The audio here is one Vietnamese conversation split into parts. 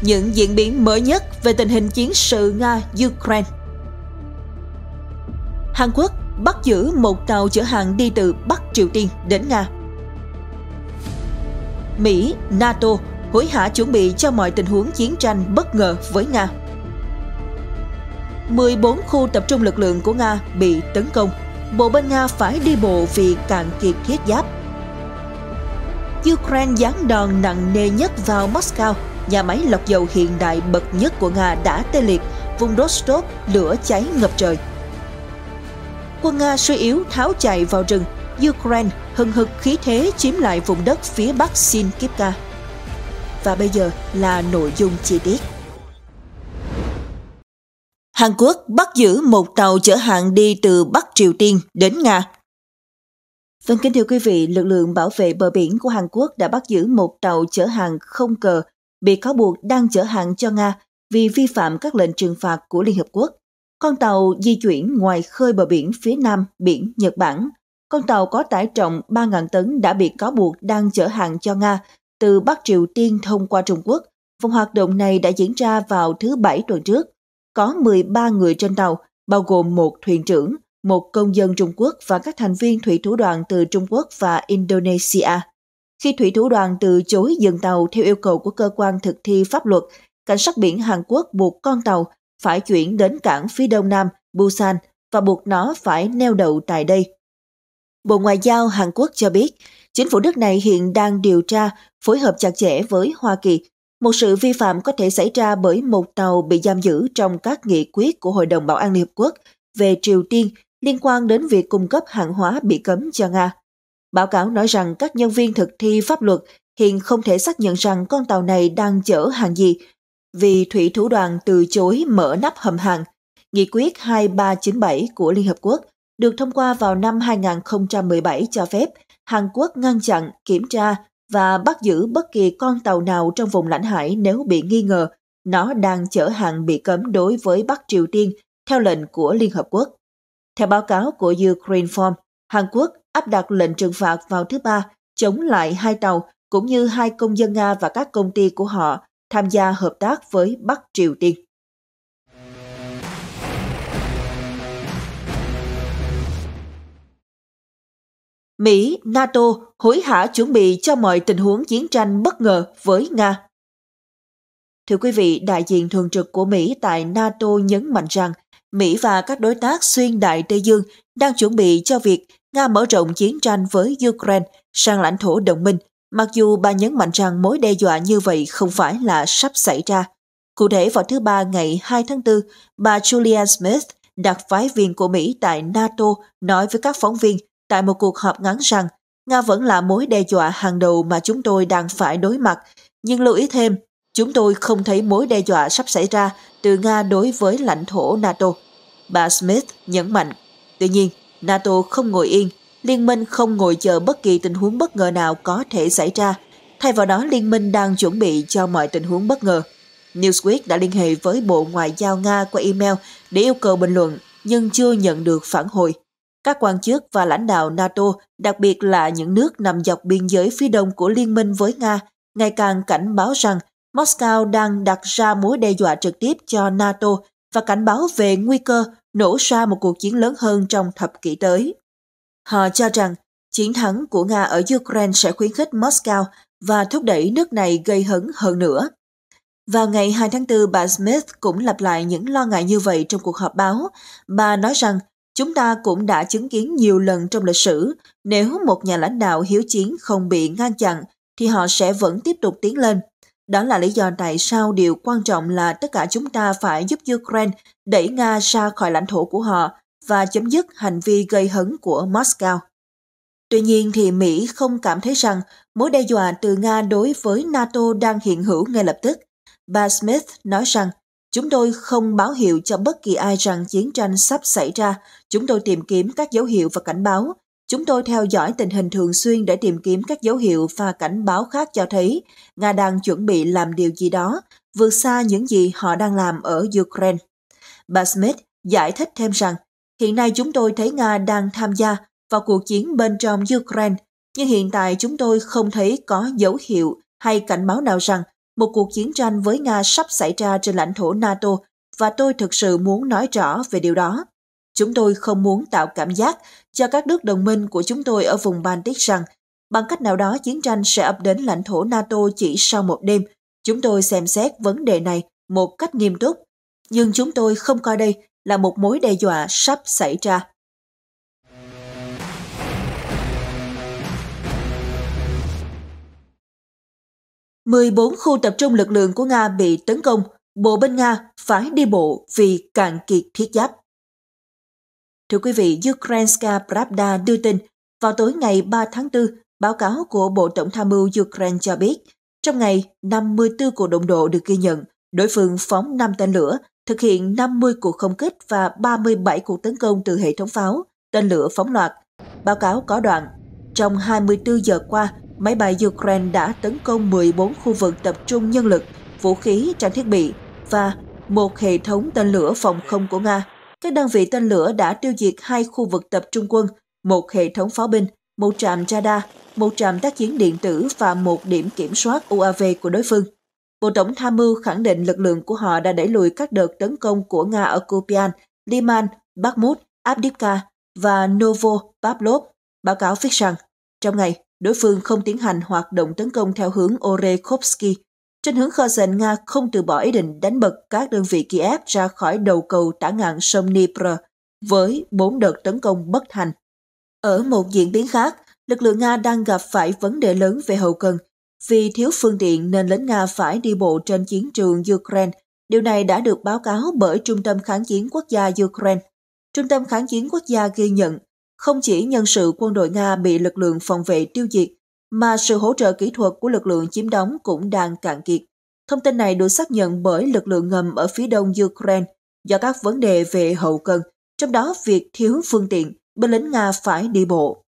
những diễn biến mới nhất về tình hình chiến sự Nga-Ukraine. Hàn Quốc bắt giữ một tàu chở hàng đi từ Bắc Triều Tiên đến Nga. Mỹ, NATO hối hả chuẩn bị cho mọi tình huống chiến tranh bất ngờ với Nga. 14 khu tập trung lực lượng của Nga bị tấn công. Bộ bên Nga phải đi bộ vì cạn kiệt thiết giáp. Ukraine giáng đòn nặng nề nhất vào Moscow nhà máy lọc dầu hiện đại bậc nhất của Nga đã tê liệt, vùng Rostov lửa cháy ngập trời. Quân Nga suy yếu tháo chạy vào rừng, Ukraine hừng hực khí thế chiếm lại vùng đất phía bắc Sin Và bây giờ là nội dung chi tiết. Hàn Quốc bắt giữ một tàu chở hàng đi từ Bắc Triều Tiên đến Nga. Vâng kính thưa quý vị, lực lượng bảo vệ bờ biển của Hàn Quốc đã bắt giữ một tàu chở hàng không cờ bị cáo buộc đang chở hàng cho Nga vì vi phạm các lệnh trừng phạt của Liên Hợp Quốc. Con tàu di chuyển ngoài khơi bờ biển phía nam biển Nhật Bản. Con tàu có tải trọng 3.000 tấn đã bị cáo buộc đang chở hàng cho Nga từ Bắc Triều Tiên thông qua Trung Quốc. Vòng hoạt động này đã diễn ra vào thứ Bảy tuần trước. Có 13 người trên tàu, bao gồm một thuyền trưởng, một công dân Trung Quốc và các thành viên thủy thủ đoàn từ Trung Quốc và Indonesia. Khi thủy thủ đoàn từ chối dừng tàu theo yêu cầu của cơ quan thực thi pháp luật, cảnh sát biển Hàn Quốc buộc con tàu phải chuyển đến cảng phía đông nam Busan và buộc nó phải neo đậu tại đây. Bộ Ngoại giao Hàn Quốc cho biết, chính phủ nước này hiện đang điều tra phối hợp chặt chẽ với Hoa Kỳ. Một sự vi phạm có thể xảy ra bởi một tàu bị giam giữ trong các nghị quyết của Hội đồng Bảo an Liên Hợp Quốc về Triều Tiên liên quan đến việc cung cấp hàng hóa bị cấm cho Nga. Báo cáo nói rằng các nhân viên thực thi pháp luật hiện không thể xác nhận rằng con tàu này đang chở hàng gì vì thủy thủ đoàn từ chối mở nắp hầm hàng. Nghị quyết 2397 của Liên Hợp Quốc được thông qua vào năm 2017 cho phép Hàn Quốc ngăn chặn, kiểm tra và bắt giữ bất kỳ con tàu nào trong vùng lãnh hải nếu bị nghi ngờ nó đang chở hàng bị cấm đối với Bắc Triều Tiên theo lệnh của Liên Hợp Quốc. Theo báo cáo của Ukraine Form, Hàn Quốc áp đặt lệnh trừng phạt vào thứ ba chống lại hai tàu cũng như hai công dân Nga và các công ty của họ tham gia hợp tác với Bắc Triều Tiên. Mỹ, NATO hối hả chuẩn bị cho mọi tình huống chiến tranh bất ngờ với Nga. Thưa quý vị, đại diện thường trực của Mỹ tại NATO nhấn mạnh rằng Mỹ và các đối tác xuyên đại Tây Dương đang chuẩn bị cho việc Nga mở rộng chiến tranh với Ukraine sang lãnh thổ đồng minh, mặc dù bà nhấn mạnh rằng mối đe dọa như vậy không phải là sắp xảy ra. Cụ thể vào thứ Ba ngày 2 tháng 4, bà Julia Smith, đặc phái viên của Mỹ tại NATO, nói với các phóng viên tại một cuộc họp ngắn rằng Nga vẫn là mối đe dọa hàng đầu mà chúng tôi đang phải đối mặt, nhưng lưu ý thêm, chúng tôi không thấy mối đe dọa sắp xảy ra từ Nga đối với lãnh thổ NATO. Bà Smith nhấn mạnh. Tuy nhiên, NATO không ngồi yên, liên minh không ngồi chờ bất kỳ tình huống bất ngờ nào có thể xảy ra. Thay vào đó, liên minh đang chuẩn bị cho mọi tình huống bất ngờ. Newsweek đã liên hệ với Bộ Ngoại giao Nga qua email để yêu cầu bình luận, nhưng chưa nhận được phản hồi. Các quan chức và lãnh đạo NATO, đặc biệt là những nước nằm dọc biên giới phía đông của liên minh với Nga, ngày càng cảnh báo rằng Moscow đang đặt ra mối đe dọa trực tiếp cho NATO và cảnh báo về nguy cơ nổ ra một cuộc chiến lớn hơn trong thập kỷ tới. Họ cho rằng chiến thắng của Nga ở Ukraine sẽ khuyến khích Moscow và thúc đẩy nước này gây hấn hơn nữa. Vào ngày 2 tháng 4, bà Smith cũng lặp lại những lo ngại như vậy trong cuộc họp báo. Bà nói rằng chúng ta cũng đã chứng kiến nhiều lần trong lịch sử nếu một nhà lãnh đạo hiếu chiến không bị ngăn chặn thì họ sẽ vẫn tiếp tục tiến lên đó là lý do tại sao điều quan trọng là tất cả chúng ta phải giúp Ukraine đẩy Nga ra khỏi lãnh thổ của họ và chấm dứt hành vi gây hấn của Moscow. Tuy nhiên thì Mỹ không cảm thấy rằng mối đe dọa từ Nga đối với NATO đang hiện hữu ngay lập tức. Bà Smith nói rằng, chúng tôi không báo hiệu cho bất kỳ ai rằng chiến tranh sắp xảy ra, chúng tôi tìm kiếm các dấu hiệu và cảnh báo, Chúng tôi theo dõi tình hình thường xuyên để tìm kiếm các dấu hiệu và cảnh báo khác cho thấy Nga đang chuẩn bị làm điều gì đó vượt xa những gì họ đang làm ở Ukraine. Bà Smith giải thích thêm rằng, hiện nay chúng tôi thấy Nga đang tham gia vào cuộc chiến bên trong Ukraine, nhưng hiện tại chúng tôi không thấy có dấu hiệu hay cảnh báo nào rằng một cuộc chiến tranh với Nga sắp xảy ra trên lãnh thổ NATO và tôi thực sự muốn nói rõ về điều đó. Chúng tôi không muốn tạo cảm giác cho các nước đồng minh của chúng tôi ở vùng Baltic rằng bằng cách nào đó chiến tranh sẽ ập đến lãnh thổ NATO chỉ sau một đêm. Chúng tôi xem xét vấn đề này một cách nghiêm túc, nhưng chúng tôi không coi đây là một mối đe dọa sắp xảy ra. Mười bốn khu tập trung lực lượng của Nga bị tấn công, bộ binh Nga phải đi bộ vì cạn kiệt thiết giáp. Thưa quý vị, Ukrainska Pravda đưa tin, vào tối ngày 3 tháng 4, báo cáo của Bộ Tổng tham mưu Ukraine cho biết, trong ngày, 54 cuộc đụng độ được ghi nhận, đối phương phóng 5 tên lửa, thực hiện 50 cuộc không kích và 37 cuộc tấn công từ hệ thống pháo, tên lửa phóng loạt. Báo cáo có đoạn, trong 24 giờ qua, máy bay Ukraine đã tấn công 14 khu vực tập trung nhân lực, vũ khí, trang thiết bị và một hệ thống tên lửa phòng không của Nga các đơn vị tên lửa đã tiêu diệt hai khu vực tập trung quân, một hệ thống pháo binh, một trạm radar, một trạm tác chiến điện tử và một điểm kiểm soát UAV của đối phương. Bộ Tổng tham mưu khẳng định lực lượng của họ đã đẩy lùi các đợt tấn công của Nga ở Kupian, Liman, Bakhmut, Abdivka và Novo Pavlov. Báo cáo viết rằng, trong ngày, đối phương không tiến hành hoạt động tấn công theo hướng Orekhovsky trên hướng Kherson, Nga không từ bỏ ý định đánh bật các đơn vị Kiev ra khỏi đầu cầu tả ngạn sông Dnipro với bốn đợt tấn công bất thành. Ở một diễn biến khác, lực lượng Nga đang gặp phải vấn đề lớn về hậu cần. Vì thiếu phương tiện nên lính Nga phải đi bộ trên chiến trường Ukraine. Điều này đã được báo cáo bởi Trung tâm Kháng chiến Quốc gia Ukraine. Trung tâm Kháng chiến Quốc gia ghi nhận không chỉ nhân sự quân đội Nga bị lực lượng phòng vệ tiêu diệt mà sự hỗ trợ kỹ thuật của lực lượng chiếm đóng cũng đang cạn kiệt. Thông tin này được xác nhận bởi lực lượng ngầm ở phía đông Ukraine do các vấn đề về hậu cần, trong đó việc thiếu phương tiện, binh lính Nga phải đi bộ.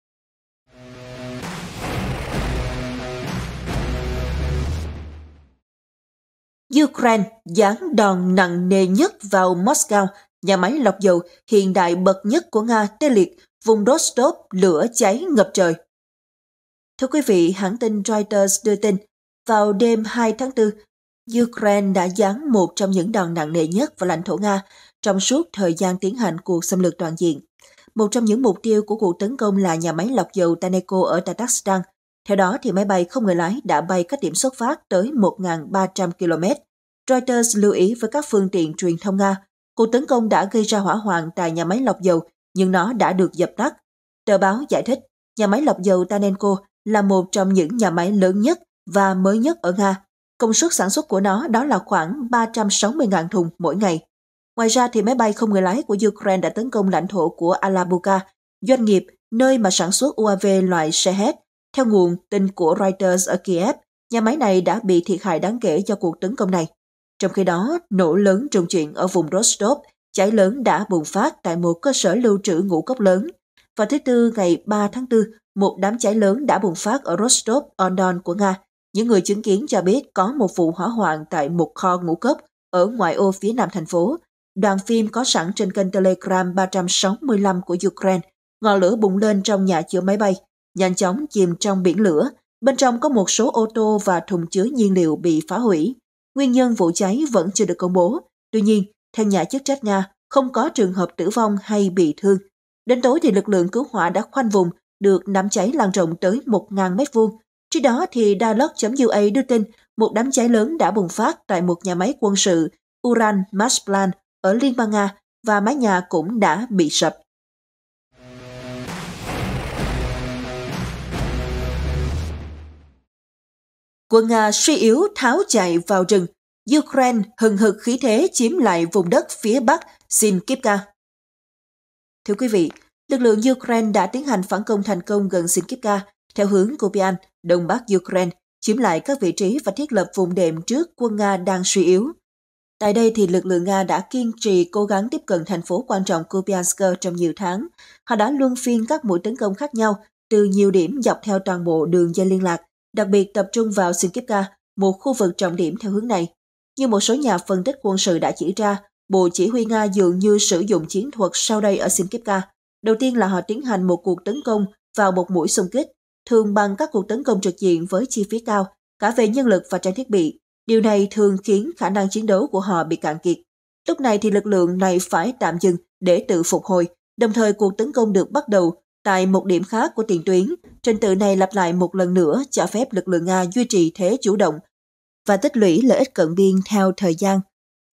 Ukraine giáng đòn nặng nề nhất vào Moscow, nhà máy lọc dầu hiện đại bậc nhất của Nga tê liệt, vùng Rostov lửa cháy ngập trời. Thưa quý vị, hãng tin Reuters đưa tin, vào đêm 2 tháng 4, Ukraine đã giáng một trong những đòn nặng nề nhất vào lãnh thổ Nga trong suốt thời gian tiến hành cuộc xâm lược toàn diện. Một trong những mục tiêu của cuộc tấn công là nhà máy lọc dầu Taneco ở Tatarstan. Theo đó, thì máy bay không người lái đã bay cách điểm xuất phát tới 1.300 km. Reuters lưu ý với các phương tiện truyền thông Nga, cuộc tấn công đã gây ra hỏa hoạn tại nhà máy lọc dầu, nhưng nó đã được dập tắt. Tờ báo giải thích, nhà máy lọc dầu Tanenko là một trong những nhà máy lớn nhất và mới nhất ở Nga. Công suất sản xuất của nó đó là khoảng 360.000 thùng mỗi ngày. Ngoài ra, thì máy bay không người lái của Ukraine đã tấn công lãnh thổ của Alabuka, doanh nghiệp nơi mà sản xuất UAV loại Shahed. Theo nguồn tin của Reuters ở Kiev, nhà máy này đã bị thiệt hại đáng kể do cuộc tấn công này. Trong khi đó, nổ lớn trùng chuyện ở vùng Rostov, cháy lớn đã bùng phát tại một cơ sở lưu trữ ngũ cốc lớn. Vào thứ Tư ngày 3 tháng 4, một đám cháy lớn đã bùng phát ở Rostov-on-Don của Nga. Những người chứng kiến cho biết có một vụ hỏa hoạn tại một kho ngũ cốc ở ngoại ô phía nam thành phố. Đoàn phim có sẵn trên kênh Telegram 365 của Ukraine. Ngọn lửa bùng lên trong nhà chứa máy bay, nhanh chóng chìm trong biển lửa. Bên trong có một số ô tô và thùng chứa nhiên liệu bị phá hủy. Nguyên nhân vụ cháy vẫn chưa được công bố. Tuy nhiên, theo nhà chức trách Nga, không có trường hợp tử vong hay bị thương. Đến tối thì lực lượng cứu hỏa đã khoanh vùng được đám cháy lan rộng tới 1.000 m2. Trước đó thì Dialog.ua đưa tin một đám cháy lớn đã bùng phát tại một nhà máy quân sự Uran Masplan ở Liên bang Nga và mái nhà cũng đã bị sập. Quân Nga suy yếu tháo chạy vào rừng, Ukraine hừng hực khí thế chiếm lại vùng đất phía bắc Sinkivka. Thưa quý vị, lực lượng Ukraine đã tiến hành phản công thành công gần Sinkivka theo hướng Kupian, đông bắc Ukraine, chiếm lại các vị trí và thiết lập vùng đệm trước quân Nga đang suy yếu. Tại đây thì lực lượng Nga đã kiên trì cố gắng tiếp cận thành phố quan trọng Kupiansk trong nhiều tháng. Họ đã luân phiên các mũi tấn công khác nhau từ nhiều điểm dọc theo toàn bộ đường dây liên lạc, đặc biệt tập trung vào Sinkivka, một khu vực trọng điểm theo hướng này. Như một số nhà phân tích quân sự đã chỉ ra, Bộ Chỉ huy Nga dường như sử dụng chiến thuật sau đây ở Sinkivka – Đầu tiên là họ tiến hành một cuộc tấn công vào một mũi xung kích, thường bằng các cuộc tấn công trực diện với chi phí cao, cả về nhân lực và trang thiết bị. Điều này thường khiến khả năng chiến đấu của họ bị cạn kiệt. Lúc này thì lực lượng này phải tạm dừng để tự phục hồi, đồng thời cuộc tấn công được bắt đầu tại một điểm khác của tiền tuyến. Trình tự này lặp lại một lần nữa cho phép lực lượng Nga duy trì thế chủ động và tích lũy lợi ích cận biên theo thời gian.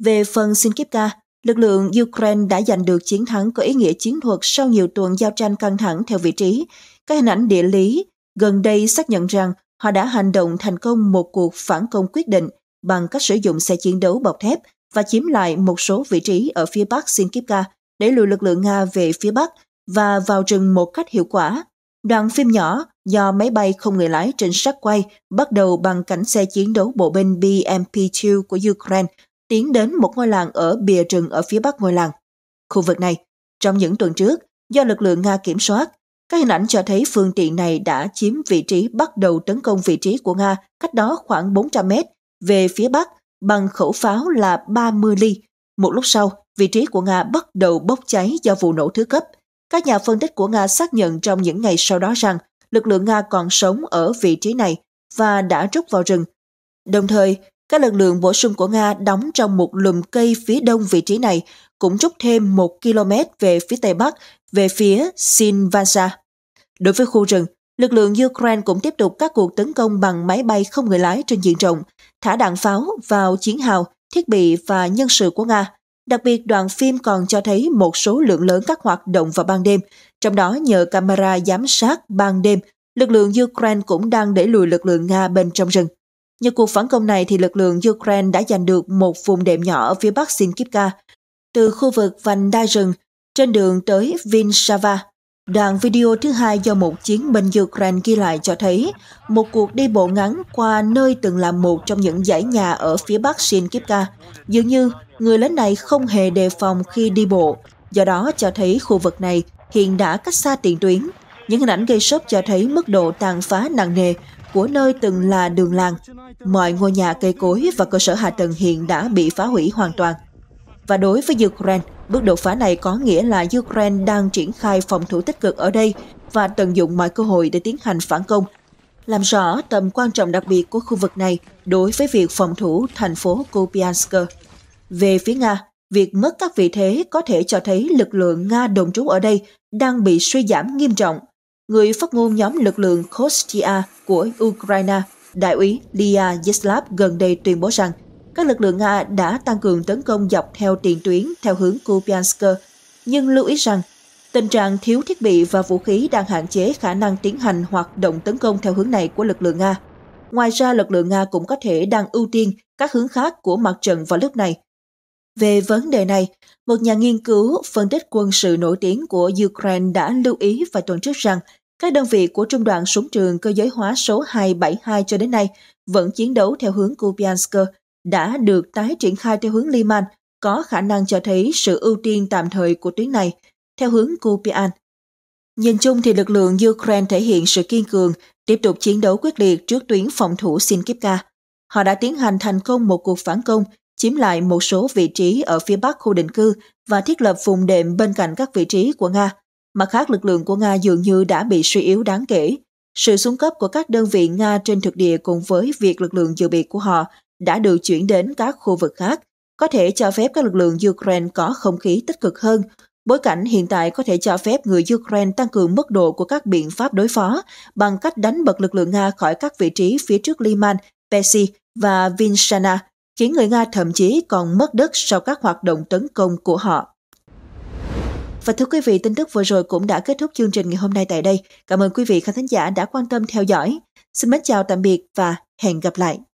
Về phần Sinkivka, Lực lượng Ukraine đã giành được chiến thắng có ý nghĩa chiến thuật sau nhiều tuần giao tranh căng thẳng theo vị trí. Các hình ảnh địa lý gần đây xác nhận rằng họ đã hành động thành công một cuộc phản công quyết định bằng cách sử dụng xe chiến đấu bọc thép và chiếm lại một số vị trí ở phía bắc Sinkivka để lùi lực lượng Nga về phía bắc và vào rừng một cách hiệu quả. Đoạn phim nhỏ do máy bay không người lái trên sát quay bắt đầu bằng cảnh xe chiến đấu bộ binh BMP-2 của Ukraine tiến đến một ngôi làng ở bìa rừng ở phía bắc ngôi làng. Khu vực này, trong những tuần trước, do lực lượng Nga kiểm soát, các hình ảnh cho thấy phương tiện này đã chiếm vị trí bắt đầu tấn công vị trí của Nga cách đó khoảng 400 mét về phía bắc bằng khẩu pháo là 30 ly. Một lúc sau, vị trí của Nga bắt đầu bốc cháy do vụ nổ thứ cấp. Các nhà phân tích của Nga xác nhận trong những ngày sau đó rằng lực lượng Nga còn sống ở vị trí này và đã rút vào rừng. Đồng thời, các lực lượng bổ sung của Nga đóng trong một lùm cây phía đông vị trí này cũng rút thêm một km về phía tây bắc, về phía Sinvasa. Đối với khu rừng, lực lượng Ukraine cũng tiếp tục các cuộc tấn công bằng máy bay không người lái trên diện rộng, thả đạn pháo vào chiến hào, thiết bị và nhân sự của Nga. Đặc biệt, đoàn phim còn cho thấy một số lượng lớn các hoạt động vào ban đêm, trong đó nhờ camera giám sát ban đêm, lực lượng Ukraine cũng đang đẩy lùi lực lượng Nga bên trong rừng. Nhờ cuộc phản công này thì lực lượng Ukraine đã giành được một vùng đệm nhỏ ở phía bắc Sinkivka, từ khu vực vành đai rừng trên đường tới Vinshava. Đoạn video thứ hai do một chiến binh Ukraine ghi lại cho thấy một cuộc đi bộ ngắn qua nơi từng là một trong những dãy nhà ở phía bắc Sinkivka. Dường như người lính này không hề đề phòng khi đi bộ, do đó cho thấy khu vực này hiện đã cách xa tiền tuyến. Những hình ảnh gây sốc cho thấy mức độ tàn phá nặng nề của nơi từng là đường làng. Mọi ngôi nhà cây cối và cơ sở hạ tầng hiện đã bị phá hủy hoàn toàn. Và đối với Ukraine, bước đột phá này có nghĩa là Ukraine đang triển khai phòng thủ tích cực ở đây và tận dụng mọi cơ hội để tiến hành phản công, làm rõ tầm quan trọng đặc biệt của khu vực này đối với việc phòng thủ thành phố Kupiansk. Về phía Nga, việc mất các vị thế có thể cho thấy lực lượng Nga đồn trú ở đây đang bị suy giảm nghiêm trọng người phát ngôn nhóm lực lượng Kostia của Ukraine, đại úy Lia Yeslav gần đây tuyên bố rằng các lực lượng Nga đã tăng cường tấn công dọc theo tiền tuyến theo hướng Kupiansk, nhưng lưu ý rằng tình trạng thiếu thiết bị và vũ khí đang hạn chế khả năng tiến hành hoạt động tấn công theo hướng này của lực lượng Nga. Ngoài ra, lực lượng Nga cũng có thể đang ưu tiên các hướng khác của mặt trận vào lúc này về vấn đề này, một nhà nghiên cứu phân tích quân sự nổi tiếng của Ukraine đã lưu ý vài tuần trước rằng các đơn vị của trung đoàn súng trường cơ giới hóa số 272 cho đến nay vẫn chiến đấu theo hướng Kupiansk đã được tái triển khai theo hướng Liman, có khả năng cho thấy sự ưu tiên tạm thời của tuyến này theo hướng Kupian. Nhìn chung thì lực lượng Ukraine thể hiện sự kiên cường, tiếp tục chiến đấu quyết liệt trước tuyến phòng thủ Sinkivka. Họ đã tiến hành thành công một cuộc phản công chiếm lại một số vị trí ở phía bắc khu định cư và thiết lập vùng đệm bên cạnh các vị trí của Nga. Mặt khác, lực lượng của Nga dường như đã bị suy yếu đáng kể. Sự xuống cấp của các đơn vị Nga trên thực địa cùng với việc lực lượng dự bị của họ đã được chuyển đến các khu vực khác, có thể cho phép các lực lượng Ukraine có không khí tích cực hơn. Bối cảnh hiện tại có thể cho phép người Ukraine tăng cường mức độ của các biện pháp đối phó bằng cách đánh bật lực lượng Nga khỏi các vị trí phía trước Liman, Pesi và Vinshana khiến người Nga thậm chí còn mất đất sau các hoạt động tấn công của họ. Và thưa quý vị, tin tức vừa rồi cũng đã kết thúc chương trình ngày hôm nay tại đây. Cảm ơn quý vị khán thính giả đã quan tâm theo dõi. Xin mến chào tạm biệt và hẹn gặp lại.